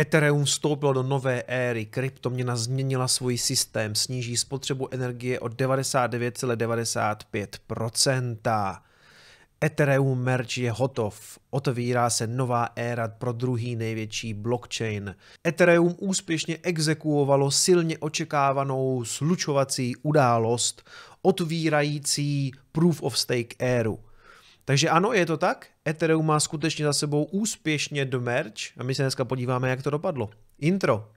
Ethereum vstoupilo do nové éry, kryptoměna změnila svůj systém, sníží spotřebu energie o 99,95%. Ethereum Merge je hotov. Otevírá se nová éra pro druhý největší blockchain. Ethereum úspěšně exekuovalo silně očekávanou slučovací událost, otvírající Proof of Stake éru. Takže ano, je to tak? Ethereum má skutečně za sebou úspěšně do merch a my se dneska podíváme, jak to dopadlo. Intro.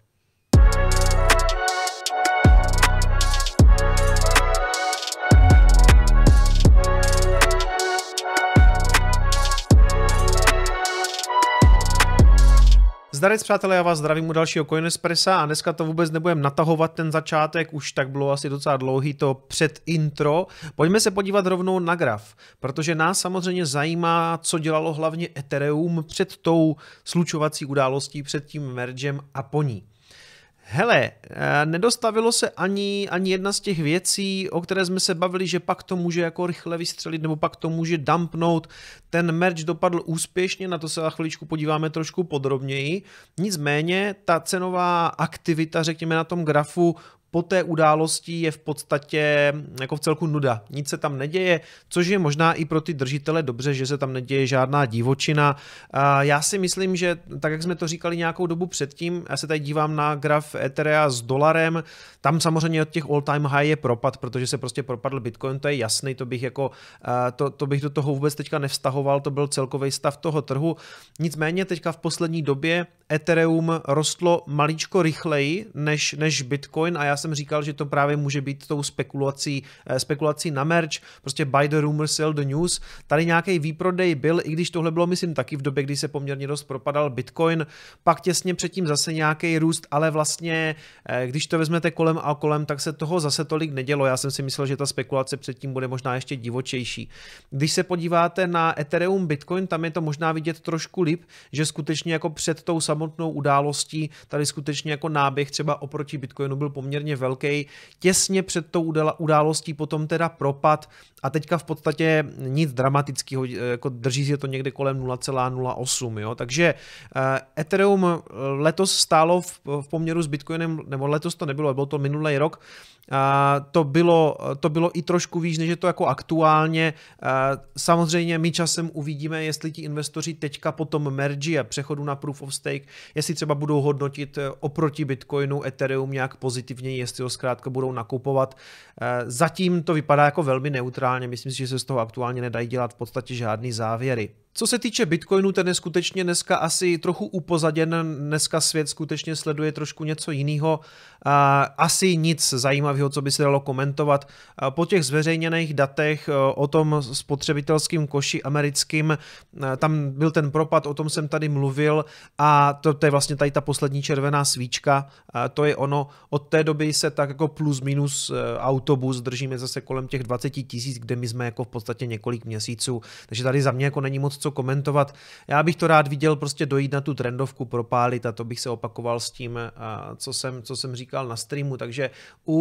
Zdarec přátelé, já vás zdravím u dalšího Coinespressa a dneska to vůbec nebudem natahovat ten začátek, už tak bylo asi docela dlouhý to před intro. Pojďme se podívat rovnou na graf, protože nás samozřejmě zajímá, co dělalo hlavně Ethereum před tou slučovací událostí, před tím mergem a po ní. Hele, eh, nedostavilo se ani, ani jedna z těch věcí, o které jsme se bavili, že pak to může jako rychle vystřelit, nebo pak to může dumpnout. Ten merch dopadl úspěšně, na to se za chviličku podíváme trošku podrobněji. Nicméně ta cenová aktivita, řekněme na tom grafu, po té události je v podstatě mm, jako v celku nuda. Nic se tam neděje, což je možná i pro ty držitele dobře, že se tam neděje žádná divočina. Já si myslím, že tak, jak jsme to říkali nějakou dobu předtím, já se tady dívám na graf Etherea s dolarem, tam samozřejmě od těch all-time high je propad, protože se prostě propadl Bitcoin, to je jasný, to bych jako, to, to bych do toho vůbec teďka nevztahoval, to byl celkový stav toho trhu. Nicméně teďka v poslední době Ethereum rostlo maličko rychleji než, než Bitcoin a já jsem říkal, že to právě může být tou spekulací, eh, spekulací na merch, prostě buy the rumor, sell the news. Tady nějaký výprodej byl, i když tohle bylo, myslím, taky v době, kdy se poměrně dost propadal Bitcoin, pak těsně předtím zase nějaký růst, ale vlastně, eh, když to vezmete kolem a kolem, tak se toho zase tolik nedělo. Já jsem si myslel, že ta spekulace předtím bude možná ještě divočejší. Když se podíváte na Ethereum Bitcoin, tam je to možná vidět trošku líp, že skutečně jako před tou samou samotnou událostí tady skutečně jako náběh třeba oproti Bitcoinu byl poměrně velký. Těsně před tou událostí potom teda propad a teďka v podstatě nic dramatického, eh, jako drží se to někde kolem 0,08, jo. Takže eh, Ethereum eh, letos stálo v, poměru s Bitcoinem, nebo letos to nebylo, bylo to minulý rok, a to, bylo, to bylo i trošku výš, než je to jako aktuálně. A samozřejmě my časem uvidíme, jestli ti investoři teďka potom merge a přechodu na Proof of Stake rizik, jestli třeba budou hodnotit eh, oproti Bitcoinu, Ethereum nějak pozitivně, jestli ho zkrátka budou nakupovat. Eh, zatím to vypadá jako velmi neutrálně, myslím si, že se z toho aktuálně nedají dělat v podstatě žádný závěry. Co se týče Bitcoinu, ten je skutečně dneska asi trochu upozaděn. Dneska svět skutečně sleduje trošku něco jiného. Asi nic zajímavého, co by se dalo komentovat. Po těch zveřejněných datech e, o tom spotřebitelském koši americkým, e, tam byl ten propad, o tom jsem tady mluvil a to, to je vlastně tady ta poslední červená svíčka. To je ono. Od té doby se tak jako plus minus e, autobus držíme zase kolem těch 20 tisíc, kde my jsme jako v podstatě několik měsíců. Takže tady za mě jako není moc co komentovat. Já bych to rád viděl prostě dojít na tu trendovku, propálit a to bych se opakoval s tím, eh, co jsem, co jsem říkal na streamu. Takže u,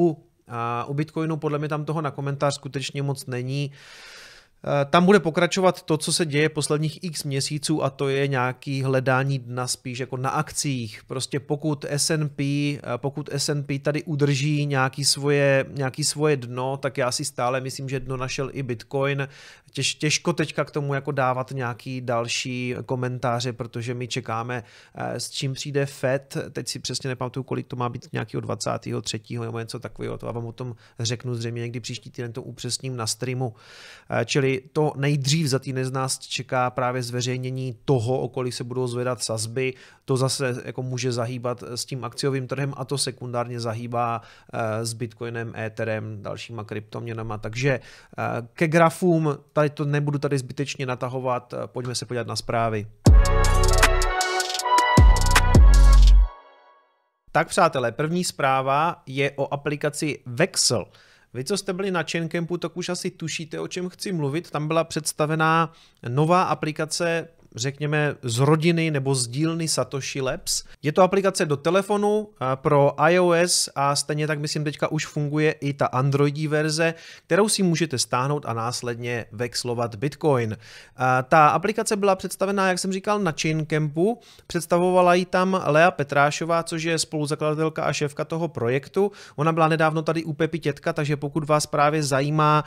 eh, u Bitcoinu podle mě tam toho na komentář skutečně moc není. Eh, tam bude pokračovat to, co se děje posledních x měsíců a to je nějaký hledání dna spíš jako na akcích. Prostě pokud S&P, pokud S&P tady udrží nějaký svoje, nějaký svoje dno, tak já si stále myslím, že dno našel i Bitcoin těž, těžko teďka k tomu jako dávat nějaký další komentáře, protože my čekáme, eh, s čím přijde FED, teď si přesně nepamatuju, kolik to má být nějakého 23. nebo něco takového, to vám o tom řeknu zřejmě někdy příští týden to upřesním na streamu. Eh, čili to nejdřív za týden z nás čeká právě zveřejnění toho, o kolik se budou zvedat sazby, to zase jako může zahýbat eh, s tím akciovým trhem a to sekundárně zahýbá s Bitcoinem, Etherem, dalšíma kryptoměnama, takže ke grafům tady to nebudu tady zbytečně natahovat, eh, pojďme se podívat na zprávy. Tak přátelé, první zpráva je o aplikaci Vexel. Vy, co jste byli na Chaincampu, tak už asi tušíte, o čem chci mluvit. Tam byla představená nová aplikace řekněme, z rodiny nebo z dílny Satoshi Labs. Je to aplikace do telefonu pro iOS a stejně tak myslím teďka už funguje i ta Androidí verze, kterou si můžete stáhnout a následně vexlovat Bitcoin. Ta aplikace byla představená, jak jsem říkal, na Chaincampu. Představovala ji tam Lea Petrášová, což je spoluzakladatelka a šéfka toho projektu. Ona byla nedávno tady u Pepi Tětka, takže pokud vás právě zajímá,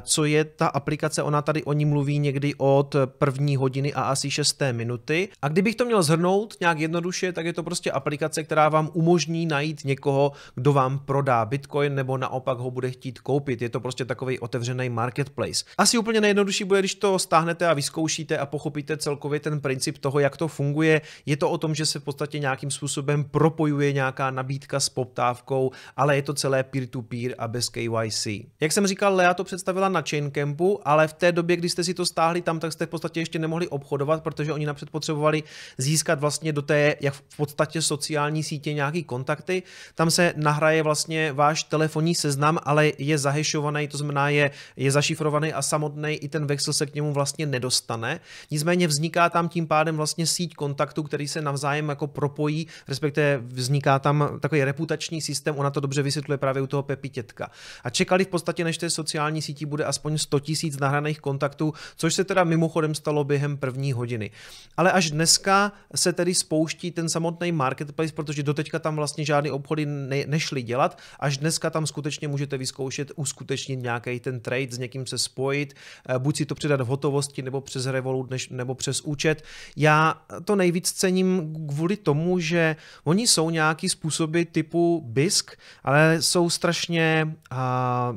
co je ta aplikace, ona tady o ní mluví někdy od první hodiny a asi 26. minuty. A kdybych to měl zhrnout nějak jednoduše, tak je to prostě aplikace, která vám umožní najít někoho, kdo vám prodá Bitcoin nebo naopak ho bude chtít koupit. Je to prostě takový otevřený marketplace. Asi úplně nejjednodušší bude, když to stáhnete a vyzkoušíte a pochopíte celkově ten princip toho, jak to funguje. Je to o tom, že se v podstatě nějakým způsobem propojuje nějaká nabídka s poptávkou, ale je to celé peer-to-peer a bez KYC. Jak jsem říkal, Lea to představila na Chaincampu, ale v té době, kdy jste si to stáhli tam, tak jste v podstatě ještě nemohli obchodovat, dělat, protože oni napřed potřebovali získat vlastně do té, jak v podstatě sociální sítě, nějaký kontakty. Tam se nahraje vlastně váš telefonní seznam, ale je zahešovaný, to znamená je, je zašifrovaný a samotný i ten vexel se k němu vlastně nedostane. Nicméně vzniká tam tím pádem vlastně síť kontaktů, který se navzájem jako propojí, respektive vzniká tam takový reputační systém, ona to dobře vysvětluje právě u toho Pepitětka. A čekali v podstatě, než té sociální síti bude aspoň 100 tisíc nahraných kontaktů, což se teda mimochodem stalo během první hodiny hodiny. Ale až dneska se tedy spouští ten samotný marketplace, protože doteďka tam vlastně žádné obchody ne, nešly dělat, až dneska tam skutečně můžete vyzkoušet uskutečnit nějaký ten trade, s někým se spojit, eh, buď si to předat v hotovosti nebo přes Revolut než, nebo přes účet. Já to nejvíc cením kvůli tomu, že oni jsou nějaký způsoby typu BISK, ale jsou strašně uh,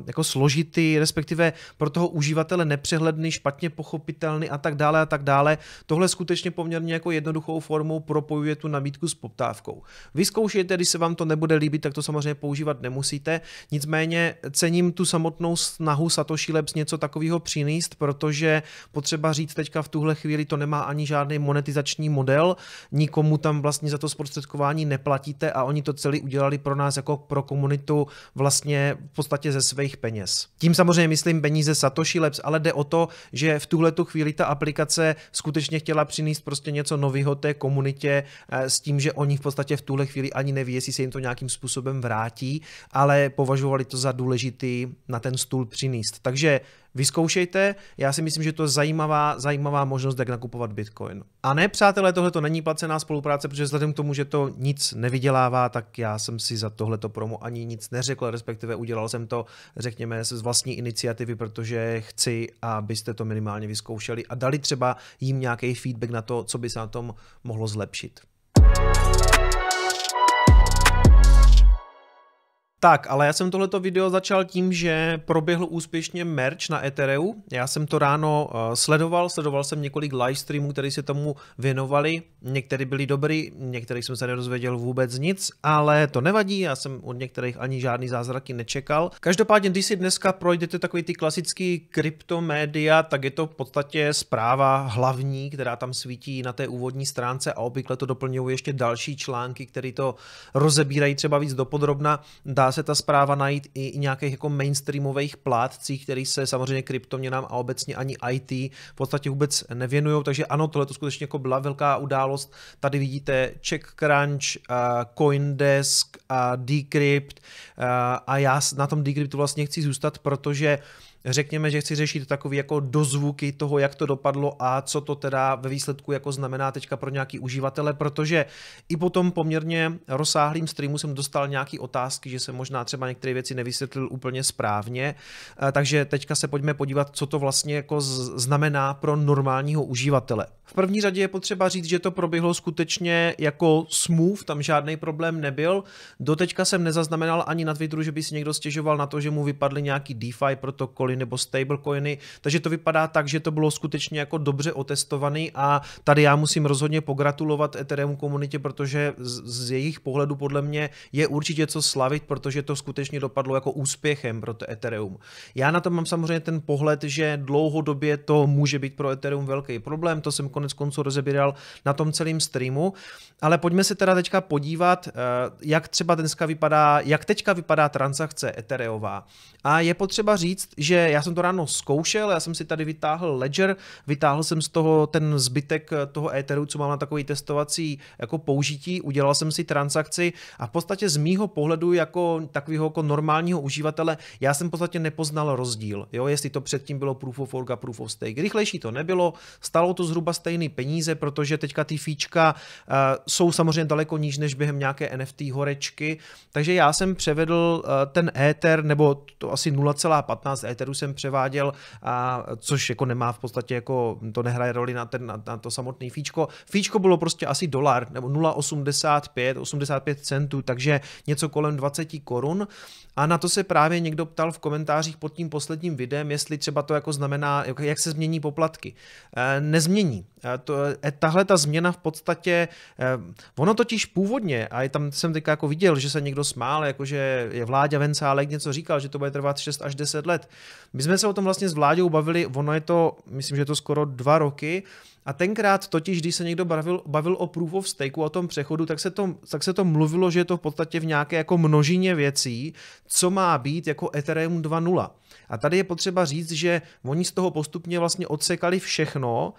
jako složitý, respektive pro toho uživatele nepřehledný, špatně pochopitelný a tak dále a tak dále. Tohle skutečně poměrně jako jednoduchou formou propojuje tu nabídku s poptávkou. Vyzkoušejte, když se vám to nebude líbit, tak to samozřejmě používat nemusíte. Nicméně cením tu samotnou snahu Satoshi Labs něco takového přinést, protože potřeba říct teďka v tuhle chvíli to nemá ani žádný monetizační model, nikomu tam vlastně za to zprostředkování neplatíte a oni to celý udělali pro nás jako pro komunitu vlastně v podstatě ze svých peněz. Tím samozřejmě myslím peníze Satoshi Labs, ale jde o to, že v tuhle tu chvíli ta aplikace skutečně skutečně chtěla přinést prostě něco nového té komunitě eh, s tím, že oni v podstatě v tuhle chvíli ani neví, jestli se jim to nějakým způsobem vrátí, ale považovali to za důležitý na ten stůl přinést. Takže Vyzkoušejte, já si myslím, že to je zajímavá, zajímavá možnost, jak nakupovat Bitcoin. A ne, přátelé, tohle to není placená spolupráce, protože vzhledem k tomu, že to nic nevydělává, tak já jsem si za tohleto promo ani nic neřekl, respektive udělal jsem to, řekněme, z vlastní iniciativy, protože chci, abyste to minimálně vyzkoušeli a dali třeba jim nějaký feedback na to, co by se na tom mohlo zlepšit. Tak, ale já jsem tohleto video začal tím, že proběhl úspěšně merch na Ethereum. Já jsem to ráno eh, sledoval, sledoval jsem několik livestreamů, které se tomu věnovali. Některé byly dobrý, některých jsem se nedozvěděl vůbec nic, ale to nevadí, já jsem od některých ani žádný zázraky nečekal. Každopádně, když si dneska projdete takový ty klasický kryptomédia, tak je to v podstatě zpráva hlavní, která tam svítí na té úvodní stránce a obvykle to doplňují ještě další články, které to rozebírají třeba víc dopodrobna. Dá se ta zpráva najít i nějakých jako mainstreamových plátcích, který se samozřejmě kryptoměnám a obecně ani IT v podstatě vůbec nevěnují. Takže ano, tohle to skutečně jako byla velká událost. Tady vidíte CheckCrunch, eh, Coindesk, Decrypt eh, a já na tom Decryptu vlastně chci zůstat, protože řekněme, že chci řešit takové jako dozvuky toho, jak to dopadlo a co to teda ve výsledku jako znamená teďka pro nějaký uživatele, protože i po tom poměrně rozsáhlým streamu jsem dostal nějaké otázky, že jsem možná třeba některé věci nevysvětlil úplně správně, eh, takže teďka se pojďme podívat, co to vlastně jako znamená pro normálního uživatele. V první řadě je potřeba říct, že to proběhlo skutečně jako smooth, tam žádný problém nebyl. Doteďka jsem nezaznamenal ani na Twitteru, že by si někdo stěžoval na to, že mu vypadly nějaký DeFi protokoly bitcoiny nebo stablecoiny, takže to vypadá tak, že to bylo skutečně jako dobře otestovaný a tady já musím rozhodně pogratulovat Ethereum komunitě, protože z, z jejich pohledu podle mě je určitě co slavit, protože to skutečně dopadlo jako úspěchem pro to Ethereum. Já na to mám samozřejmě ten pohled, že dlouhodobě to může být pro Ethereum velký problém, to jsem konec konců rozebíral na tom celém streamu, ale pojďme se teda teďka podívat, eh, jak třeba dneska vypadá, jak teďka vypadá transakce Ethereová. A je potřeba říct, že já jsem to ráno zkoušel, já jsem si tady vytáhl Ledger, vytáhl jsem z toho ten zbytek eh, toho Etheru, co mám na takový testovací jako použití, udělal jsem si transakci a v podstatě z mýho pohledu jako takového jako normálního uživatele, já jsem v podstatě nepoznal rozdíl, jo, jestli to předtím bylo proof of work a proof of stake. Rychlejší to nebylo, stalo to zhruba stejné peníze, protože teďka ty fíčka uh, jsou samozřejmě daleko níž než během nějaké NFT horečky, takže já jsem převedl uh, ten Ether, nebo to asi 0,15 Etheru kterou jsem převáděl, a, což jako nemá v podstatě, jako to nehraje roli na, ten, na, na to samotné fíčko. Fíčko bylo prostě asi dolar, nebo 0,85, 85 centů, takže něco kolem 20 korun. A na to se právě někdo ptal v komentářích pod tím posledním videem, jestli třeba to jako znamená, jak se změní poplatky. E, nezmění. E, to, e, tahle ta změna v podstatě, ono totiž původně, a tam jsem teďka jako viděl, že se někdo smál, jakože je vládě Vencálek něco říkal, že to bude trvat 6 až 10 let. My jsme se o tom vlastně s vládou bavili, ono je to, myslím, že je to skoro dva roky, a tenkrát totiž, když se někdo bavil, bavil o proof of stakeu, o tom přechodu, tak se, to, tak se to mluvilo, že je to v podstatě v nějaké jako množině věcí, co má být jako Ethereum 2.0. A tady je potřeba říct, že oni z toho postupně vlastně odsekali všechno,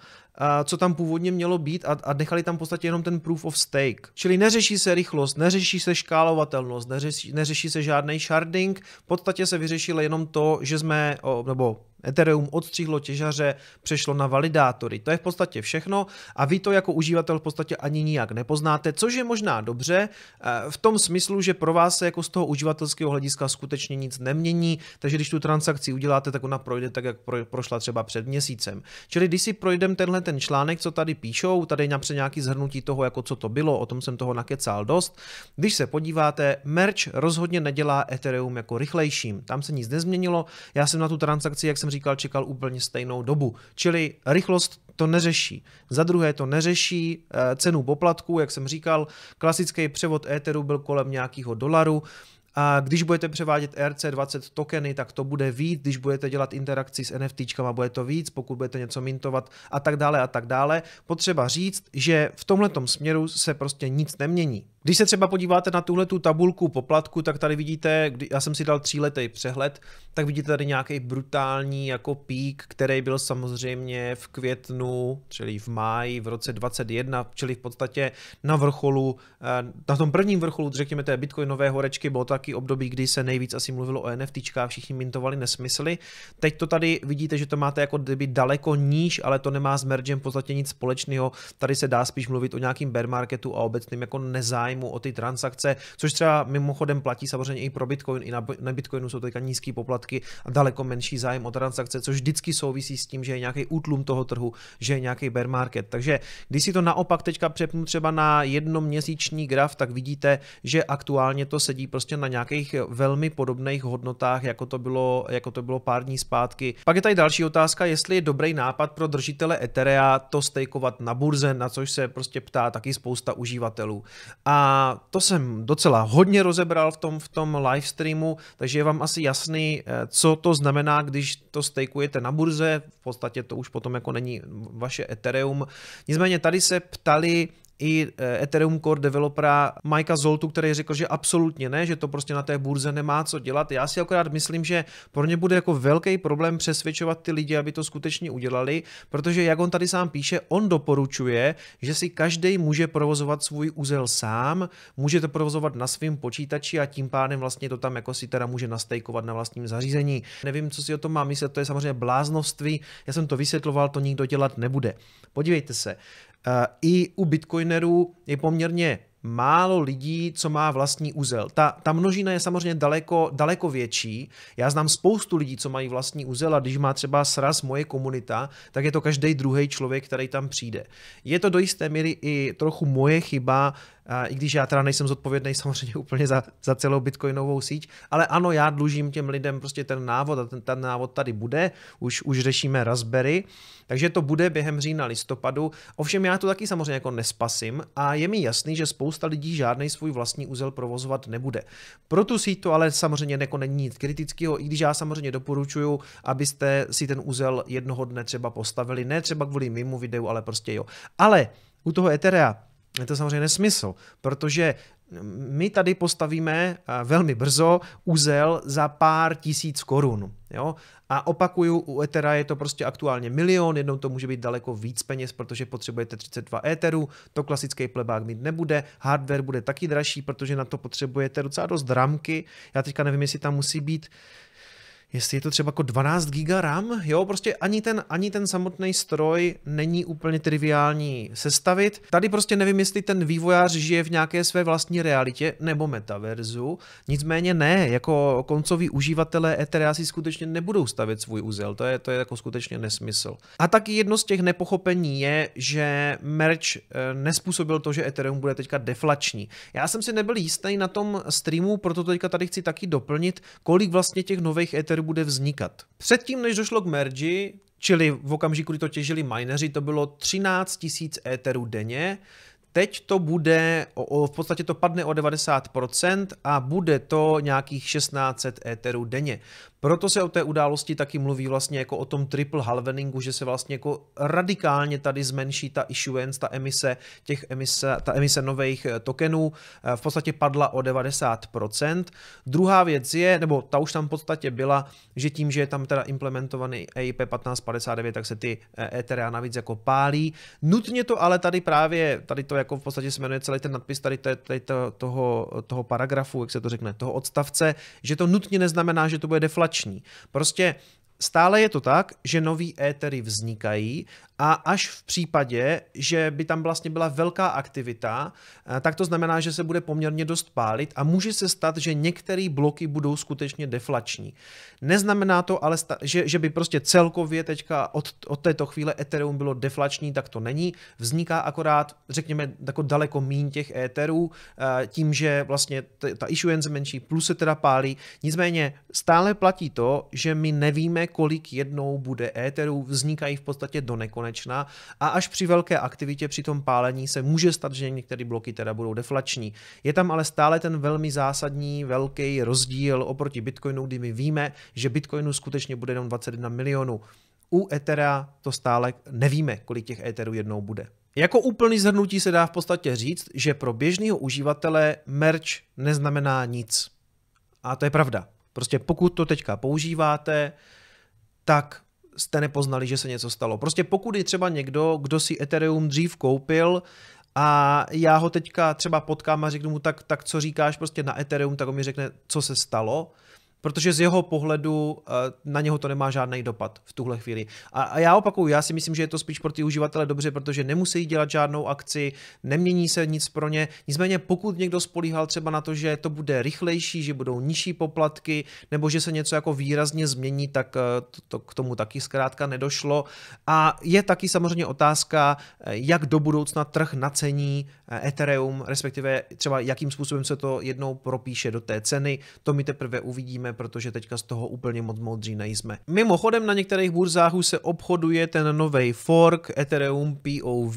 co tam původně mělo být a, a nechali tam v podstatě jenom ten proof of stake. Čili neřeší se rychlost, neřeší se škálovatelnost, neřeší, neřeší se žádný sharding, v podstatě se vyřešilo jenom to, že jsme, nebo Ethereum odstřihlo těžaře, přešlo na validátory. To je v podstatě všechno a vy to jako uživatel v podstatě ani nijak nepoznáte, což je možná dobře eh, v tom smyslu, že pro vás se jako z toho uživatelského hlediska skutečně nic nemění, takže když tu transakci uděláte, tak ona projde tak, jak prošla třeba před měsícem. Čili když si projdeme tenhle ten článek, co tady píšou, tady napřed nějaký zhrnutí toho, jako co to bylo, o tom jsem toho nakecal dost. Když se podíváte, merch rozhodně nedělá Ethereum jako rychlejším. Tam se nic nezměnilo. Já jsem na tu transakci, jak jsem říkal, čekal úplně stejnou dobu. Čili rychlost to neřeší. Za druhé to neřeší eh, cenu poplatků, jak jsem říkal, klasický převod Etheru byl kolem nějakého dolaru, a když budete převádět e rc 20 tokeny, tak to bude víc, když budete dělat interakci s NFT, bude to víc, pokud budete něco mintovat a tak dále a tak dále. Potřeba říct, že v tomhle směru se prostě nic nemění. Když se třeba podíváte na tuhle tu tabulku poplatku, tak tady vidíte, já jsem si dal tříletý přehled, tak vidíte tady nějaký brutální jako pík, který byl samozřejmě v květnu, čili v máji v roce 21, čili v podstatě na vrcholu, eh, na tom prvním vrcholu, řekněme té bitcoinové horečky, bylo tak taky období, kdy se nejvíc asi mluvilo o NFTčkách, všichni mintovali nesmysly. Teď to tady vidíte, že to máte jako kdyby daleko níž, ale to nemá s mergem v podstatě nic společného. Tady se dá spíš mluvit o nějakým bear marketu a obecným jako nezájmu o ty transakce, což třeba mimochodem platí samozřejmě i pro Bitcoin. I na, na Bitcoinu jsou teďka nízké poplatky a daleko menší zájem o transakce, což vždycky souvisí s tím, že je nějaký útlum toho trhu, že je nějaký bear market. Takže když si to naopak teďka přepnu třeba na jednoměsíční graf, tak vidíte, že aktuálně to sedí prostě na nějakých velmi podobných hodnotách, jako to bylo, jako to bylo pár dní zpátky. Pak je tady další otázka, jestli je dobrý nápad pro držitele Etherea to stejkovat na burze, na což se prostě ptá taky spousta uživatelů. A to jsem docela hodně rozebral v tom, v tom live streamu, takže je vám asi jasný, eh, co to znamená, když to stejkujete na burze, v podstatě to už potom jako není vaše Ethereum. Nicméně tady se ptali, i e, Ethereum Core developera Mike'a Zoltu, který řekl, že absolutně ne, že to prostě na té burze nemá co dělat. Já si akorát myslím, že pro ně bude jako velký problém přesvědčovat ty lidi, aby to skutečně udělali, protože jak on tady sám píše, on doporučuje, že si každý může provozovat svůj úzel sám, může to provozovat na svém počítači a tím pádem vlastně to tam jako si teda může nastejkovat na vlastním zařízení. Nevím, co si o tom má myslet, to je samozřejmě bláznoství, já jsem to vysvětloval, to nikdo dělat nebude. Podívejte se, Eh, i u bitcoinerů je poměrně málo lidí, co má vlastní úzel. Ta, ta množina je samozřejmě daleko, daleko větší. Já znám spoustu lidí, co mají vlastní úzel a když má třeba sraz moje komunita, tak je to každý druhý člověk, který tam přijde. Je to do jisté míry i trochu moje chyba, a I když já teda nejsem zodpovědný samozřejmě úplně za, za celou bitcoinovou síť, ale ano, já dlužím těm lidem prostě ten návod a ten, ten návod tady bude, už, už řešíme Raspberry, takže to bude během října listopadu. Ovšem já to taky samozřejmě jako nespasím a je mi jasný, že spousta lidí žádný svůj vlastní úzel provozovat nebude. Pro tu síť to ale samozřejmě jako není nic kritického, i když já samozřejmě doporučuju, abyste si ten úzel jednoho dne třeba postavili, ne třeba kvůli mimo videu, ale prostě jo. Ale u toho Etherea je to samozřejmě nesmysl, protože my tady postavíme eh, velmi brzo úzel za pár tisíc korun. Jo? A opakuju, u Ethera je to prostě aktuálně milion, jednou to může být daleko víc peněz, protože potřebujete 32 Etherů, to klasický plebák mít nebude, hardware bude taky dražší, protože na to potřebujete docela dost dramky. Já teďka nevím, jestli tam musí být jestli je to třeba jako 12 GB RAM, jo, prostě ani ten, ani ten samotný stroj není úplně triviální sestavit. Tady prostě nevím, jestli ten vývojář žije v nějaké své vlastní realitě nebo metaverzu, nicméně ne, jako koncoví uživatelé Etherea si skutečně nebudou stavět svůj úzel, to je, to je jako skutečně nesmysl. A taky jedno z těch nepochopení je, že merch eh, nespůsobil to, že Ethereum bude teďka deflační. Já jsem si nebyl jistý na tom streamu, proto teďka tady chci taky doplnit, kolik vlastně těch nových Ethereum bude vznikat. Předtím, než došlo k mergi, čili v okamžiku, kdy to těžili mineři, to bylo 13 000 éterů denně, Teď to bude, o, o, v podstatě to padne o 90% a bude to nějakých 1600 éterů denně. Proto se o té události taky mluví vlastně jako o tom triple halveningu, že se vlastně jako radikálně tady zmenší ta issuance, ta emise těch emise, ta emise nových eh, tokenů eh, v podstatě padla o 90%. Druhá věc je, nebo ta už tam v podstatě byla, že tím, že je tam teda implementovaný EIP 1559, tak se ty Ethereum eh, navíc jako pálí. Nutně to ale tady právě, tady to jako jako v podstatě se jmenuje celý ten nadpis tady, tady to, toho, toho paragrafu, jak se to řekne, toho odstavce, že to nutně neznamená, že to bude deflační. Prostě stále je to tak, že nový étery vznikají a až v případě, že by tam vlastně byla velká aktivita, eh, tak to znamená, že se bude poměrně dost pálit a může se stát, že některé bloky budou skutečně deflační. Neznamená to ale, že, že by prostě celkově teďka od, od této chvíle Ethereum bylo deflační, tak to není. Vzniká akorát, řekněme, jako daleko míň těch Etherů, eh, tím, že vlastně ta issuance menší, plus se teda pálí. Nicméně stále platí to, že my nevíme, kolik jednou bude Etherů, vznikají v podstatě do nekonečna nekonečná a až při velké aktivitě při tom pálení se může stát, že některé bloky teda budou deflační. Je tam ale stále ten velmi zásadní velký rozdíl oproti Bitcoinu, kdy my víme, že Bitcoinu skutečně bude jenom 21 milionů. U Ethera to stále nevíme, kolik těch Etherů jednou bude. Jako úplný zhrnutí se dá v podstatě říct, že pro běžného uživatele merch neznamená nic. A to je pravda. Prostě pokud to teďka používáte, tak jste nepoznali, že se něco stalo. Prostě pokud je třeba někdo, kdo si Ethereum dřív koupil a já ho teďka třeba potkám a řeknu mu, tak, tak co říkáš prostě na Ethereum, tak on mi řekne, co se stalo, protože z jeho pohledu eh, na něho to nemá žádný dopad v tuhle chvíli. A, a já opakuju, já si myslím, že je to spíš pro ty uživatele dobře, protože nemusí dělat žádnou akci, nemění se nic pro ně. Nicméně, pokud někdo spolíhal třeba na to, že to bude rychlejší, že budou nižší poplatky, nebo že se něco jako výrazně změní, tak eh, to, to k tomu taky zkrátka nedošlo. A je taky samozřejmě otázka, eh, jak do budoucna trh nacení Ethereum, respektive třeba jakým způsobem se to jednou propíše do té ceny. To my teprve uvidíme, protože teďka z toho úplně moc moudří nejsme. Mimochodem na některých burzách už se obchoduje ten nový fork Ethereum POV,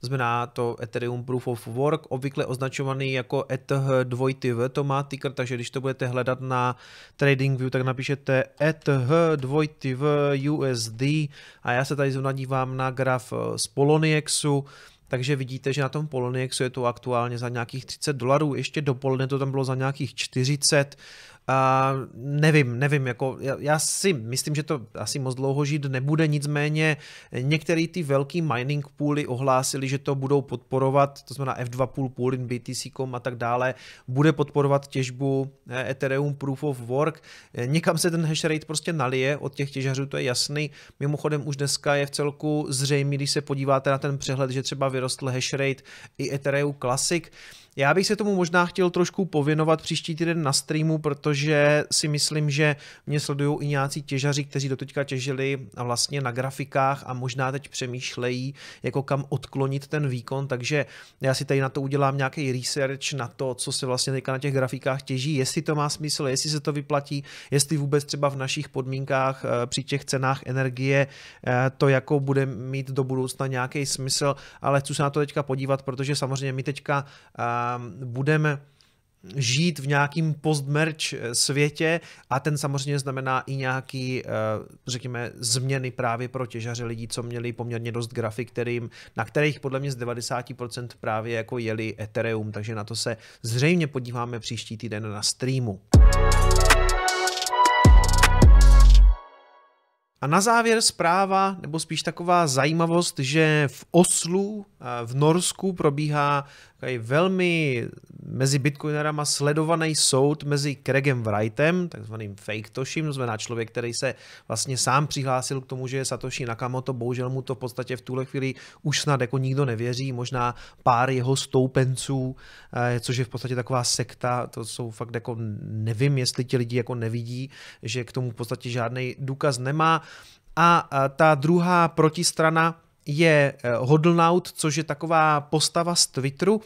to znamená to Ethereum Proof of Work, obvykle označovaný jako eth 2 TV, to má ticker, takže když to budete hledat na TradingView, tak napíšete eth 2 TV USD a já se tady zrovna dívám na graf z Poloniexu, takže vidíte, že na tom Poloniexu je to aktuálně za nějakých 30 dolarů, ještě dopoledne to tam bylo za nějakých 40 nevím, nevím, jako já, já si myslím, že to asi moc dlouho žít nebude, nicméně některé ty velký mining půly ohlásili, že to budou podporovat, to znamená F2 pool, Poolin, BTC.com a tak dále, bude podporovat těžbu eh, Ethereum Proof of Work. Eh, někam se ten hash rate prostě nalije od těch těžařů, to je jasný. Mimochodem už dneska je v celku zřejmý, když se podíváte na ten přehled, že třeba vyrostl hash rate i Ethereum Classic. Já bych se tomu možná chtěl trošku pověnovat příští týden na streamu, protože si myslím, že mě sledují i nějací těžaři, kteří doteďka těžili vlastně na grafikách a možná teď přemýšlejí, jako kam odklonit ten výkon, takže já si tady na to udělám nějaký research na to, co se vlastně teďka na těch grafikách těží, jestli to má smysl, jestli se to vyplatí, jestli vůbec třeba v našich podmínkách eh, při těch cenách energie eh, to jako bude mít do budoucna nějaký smysl, ale chci se na to teďka podívat, protože samozřejmě my teďka eh, budeme žít v nějakým postmerč eh, světě a ten samozřejmě znamená i nějaký, eh, řekněme, změny právě pro těžaře lidí, co měli poměrně dost grafik, kterým, na kterých podle mě z 90% právě jako jeli Ethereum, takže na to se zřejmě podíváme příští týden na streamu. A na závěr zpráva, nebo spíš taková zajímavost, že v Oslu eh, v Norsku probíhá takový velmi mezi bitcoinerama sledovaný soud mezi Craigem Wrightem, takzvaným fake toším, znamená člověk, který se vlastně sám přihlásil k tomu, že je Satoshi Nakamoto, bohužel mu to v podstatě v tuhle chvíli už snad jako nikdo nevěří, možná pár jeho stoupenců, eh, což je v podstatě taková sekta, to jsou fakt jako nevím, jestli ti lidi jako nevidí, že k tomu v podstatě žádný důkaz nemá. A ta druhá protistrana, je eh, Hodlnaut, což je taková postava z Twitteru,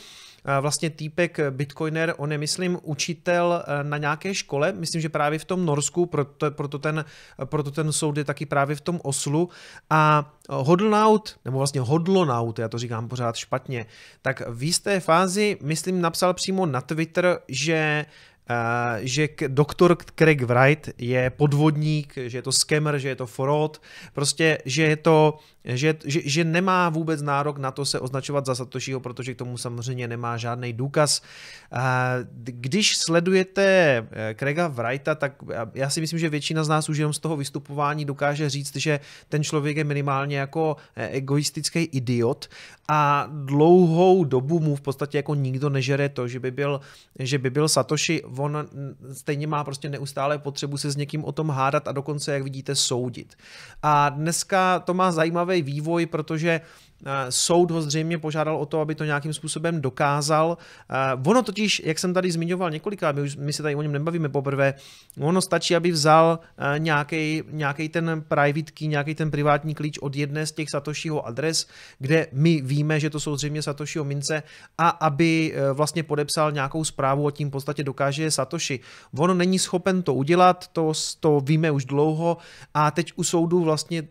eh, vlastně týpek bitcoiner, on je myslím učitel eh, na nějaké škole, myslím, že právě v tom Norsku, proto, proto, ten, proto ten soud je taky právě v tom Oslu a Hodlnaut, nebo vlastně hodlonaut, já to říkám pořád špatně, tak v jisté fázi, myslím, napsal přímo na Twitter, že uh, Eh, že doktor Craig Wright je podvodník, že je to skemer, že je to fraud, prostě, že je to, že, že, že nemá vůbec nárok na to se označovat za Satošiho, protože k tomu samozřejmě nemá žádný důkaz. Eh, když sledujete eh, Craiga Wrighta, tak já si myslím, že většina z nás už jenom z toho vystupování dokáže říct, že ten člověk je minimálně jako egoistický idiot a dlouhou dobu mu v podstatě jako nikdo nežere to, že by byl, že by byl Satoshi on stejně má prostě neustále potřebu se s někým o tom hádat a dokonce, jak vidíte, soudit. A dneska to má zajímavý vývoj, protože Eh, soud ho zřejmě požádal o to, aby to nějakým způsobem dokázal. Eh, ono totiž, jak jsem tady zmiňoval několikrát, my, už, my se tady o něm nebavíme poprvé, ono stačí, aby vzal eh, nějaký ten private key, nějaký ten privátní klíč od jedné z těch Satoshiho adres, kde my víme, že to jsou zřejmě Satoshiho mince, a aby vlastně podepsal nějakou zprávu o tím v podstatě dokáže Satoši. Satoshi. Ono není schopen to udělat, to, to víme už dlouho a teď u soudu vlastně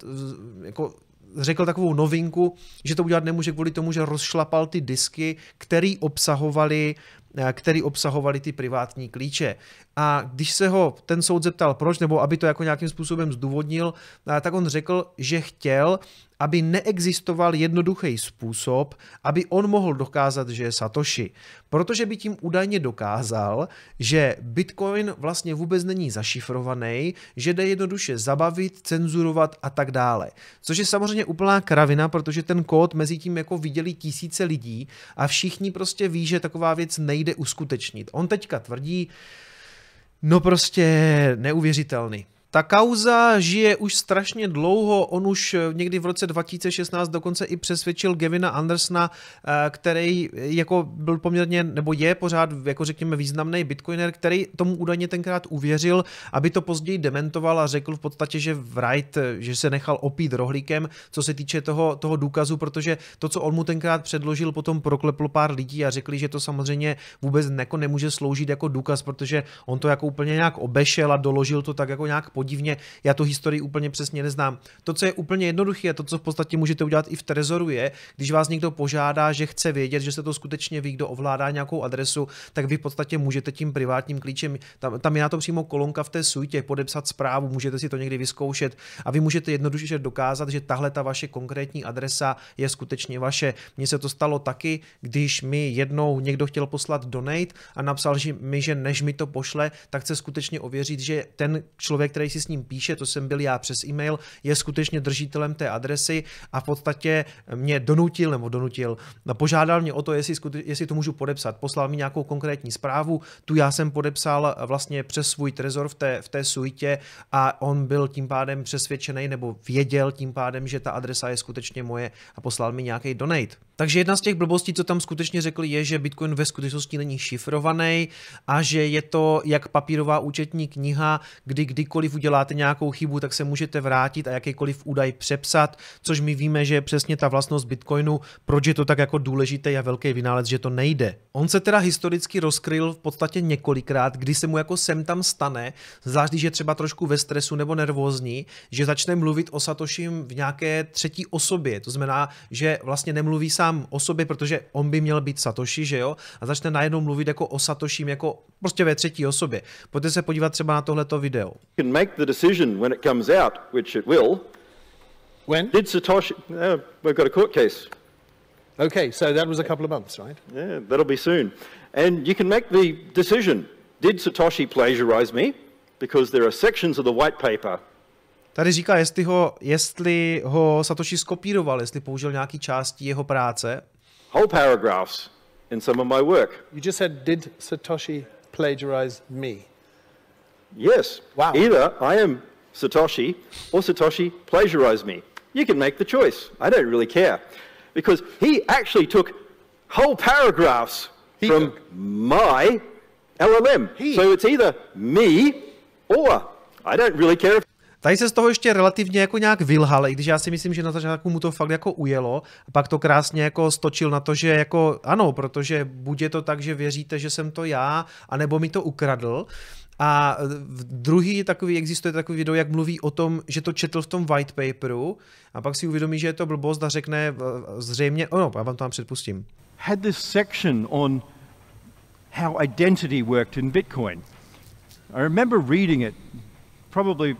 jako řekl takovou novinku, že to udělat nemůže kvůli tomu, že rozšlapal ty disky, který obsahovali, eh, který obsahovali ty privátní klíče. A když se ho ten soud zeptal proč, nebo aby to jako nějakým způsobem zdůvodnil, eh, tak on řekl, že chtěl, aby neexistoval jednoduchý způsob, aby on mohl dokázat, že je Satoshi. Protože by tím údajně dokázal, že Bitcoin vlastně vůbec není zašifrovaný, že jde jednoduše zabavit, cenzurovat a tak dále. Což je samozřejmě úplná kravina, protože ten kód mezi tím jako viděli tisíce lidí a všichni prostě ví, že taková věc nejde uskutečnit. On teďka tvrdí, no prostě neuvěřitelný. Ta kauza žije už strašně dlouho, on už eh, někdy v roce 2016 dokonce i přesvědčil Gavina Andersna, eh, který eh, jako byl poměrně, nebo je pořád, jako řekněme, významný bitcoiner, který tomu údajně tenkrát uvěřil, aby to později dementoval a řekl v podstatě, že Wright, že se nechal opít rohlíkem, co se týče toho, toho důkazu, protože to, co on mu tenkrát předložil, potom prokleplo pár lidí a řekli, že to samozřejmě vůbec jako nemůže sloužit jako důkaz, protože on to jako úplně nějak obešel a doložil to tak jako nějak podivně, já tu historii úplně přesně neznám. To, co je úplně jednoduché a to, co v podstatě můžete udělat i v Trezoru, je, když vás někdo požádá, že chce vědět, že se to skutečně ví, kdo ovládá nějakou adresu, tak vy v podstatě můžete tím privátním klíčem, tam, tam je na to přímo kolonka v té suitě, podepsat zprávu, můžete si to někdy vyzkoušet a vy můžete jednoduše dokázat, že tahle ta vaše konkrétní adresa je skutečně vaše. Mně se to stalo taky, když mi jednou někdo chtěl poslat donate a napsal že mi, že než mi to pošle, tak chce skutečně ověřit, že ten člověk, který si s ním píše, to jsem byl já přes e-mail, je skutečně držitelem té adresy a v podstatě mě donutil, nebo donutil, no, požádal mě o to, jestli, jestli to můžu podepsat. Poslal mi nějakou konkrétní zprávu, tu já jsem podepsal eh, vlastně přes svůj trezor v té, v té suitě a on byl tím pádem přesvědčený nebo věděl tím pádem, že ta adresa je skutečně moje a poslal mi nějaký donate. Takže jedna z těch blbostí, co tam skutečně řekli, je, že Bitcoin ve skutečnosti není šifrovaný a že je to jak papírová účetní kniha, kdy kdykoliv uděláte nějakou chybu, tak se můžete vrátit a jakýkoliv údaj přepsat, což my víme, že je přesně ta vlastnost Bitcoinu, proč je to tak jako důležité a velký vynález, že to nejde. On se teda historicky rozkryl v podstatě několikrát, kdy se mu jako sem tam stane, zvlášť když je třeba trošku ve stresu nebo nervózní, že začne mluvit o Satošim v nějaké třetí osobě. To znamená, že vlastně nemluví sám o sobě, protože on by měl být Satoši, že jo? A začne najednou mluvit jako o Satoším, jako prostě ve třetí osobě. Pojďte se podívat třeba na tohleto video make the decision when it comes out, which it will. When? Did Satoshi... Uh, we've got a court case. Okay, so that was a couple of months, right? Yeah, that'll be soon. And you can make the decision, did Satoshi plagiarize me? Because there are sections of the white paper Tady říká, jestli ho, jestli ho Satoshi skopíroval, jestli použil nějaký části jeho práce. Whole paragraphs in some of my work. You just said, did Satoshi plagiarize me? Yes. Wow. Either I am Satoshi or Satoshi plagiarized me. You can make the choice. I don't really care. Because he actually took whole paragraphs he from took. my LLM. He. So it's either me or I don't really care if Tady se z toho ještě relativně jako nějak vylhal, i když já si myslím, že na začátku mu to fakt jako ujelo, a pak to krásně jako stočil na to, že jako ano, protože buď je to tak, že věříte, že jsem to já, anebo mi to ukradl, a druhý takový, existuje takový video, jak mluví o tom, že to četl v tom white paperu a pak si uvědomí, že je to blbost a řekne e, zřejmě, ono, já vám to tam předpustím. Had this section on how identity worked in Bitcoin. I remember reading it probably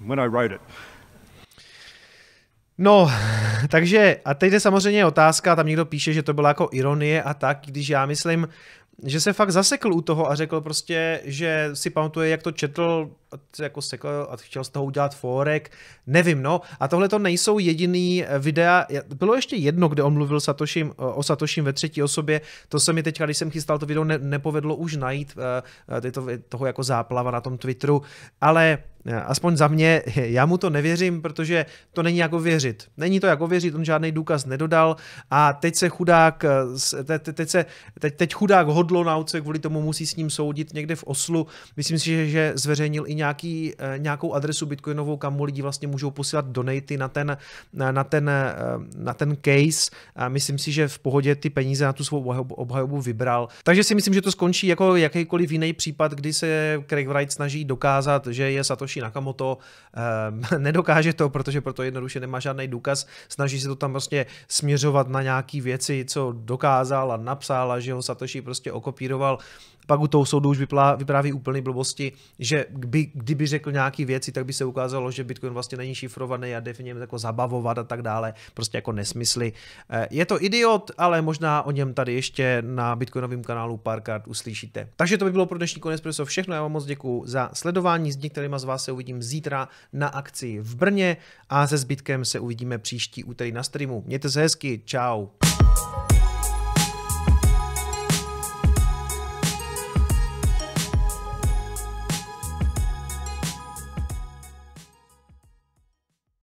when I wrote it. No, takže a teď je samozřejmě otázka, tam někdo píše, že to byla jako ironie a tak, když já myslím, že se fakt zasekl u toho a řekl prostě, že si pamatuje, jak to četl jako sekl a chtěl z toho udělat fórek, nevím, no. A tohle to nejsou jediný eh, videa, bylo ještě jedno, kde on mluvil Satoshim, eh, o Satoshim ve třetí osobě, to se mi teďka, když jsem chystal to video, ne, nepovedlo už najít eh, to toho jako záplava na tom Twitteru, ale aspoň za mě, já mu to nevěřím, protože to není jako věřit. Není to jako věřit, on žádný důkaz nedodal a teď se chudák, te, te, teď, se, teď, teď chudák hodlo oce, kvůli tomu musí s ním soudit někde v Oslu. Myslím si, že, že zveřejnil i nějaký, eh, nějakou adresu bitcoinovou, kam mu lidi vlastně můžou posílat donaty na ten, na ten, eh, na ten case. A myslím si, že v pohodě ty peníze na tu svou obhajobu vybral. Takže si myslím, že to skončí jako jakýkoliv jiný případ, kdy se Craig Wright snaží dokázat, že je Satoshi Nakamoto. Eh, nedokáže to, protože proto jednoduše nemá žádný důkaz. Snaží se to tam vlastně směřovat na nějaké věci, co dokázal a napsal a že ho Satoshi prostě okopíroval pak u toho soudu už vyplá, vypráví úplný blbosti, že by, kdyby řekl nějaký věci, tak by se ukázalo, že Bitcoin vlastně není šifrovaný a definitivně jako zabavovat a tak dále, prostě jako nesmysly. Eh, je to idiot, ale možná o něm tady ještě na Bitcoinovém kanálu párkrát uslyšíte. Takže to by bylo pro dnešní konec preso všechno, já vám moc děkuji za sledování, s některými z vás se uvidím zítra na akci v Brně a se zbytkem se uvidíme příští úterý na streamu. Mějte se hezky, čau.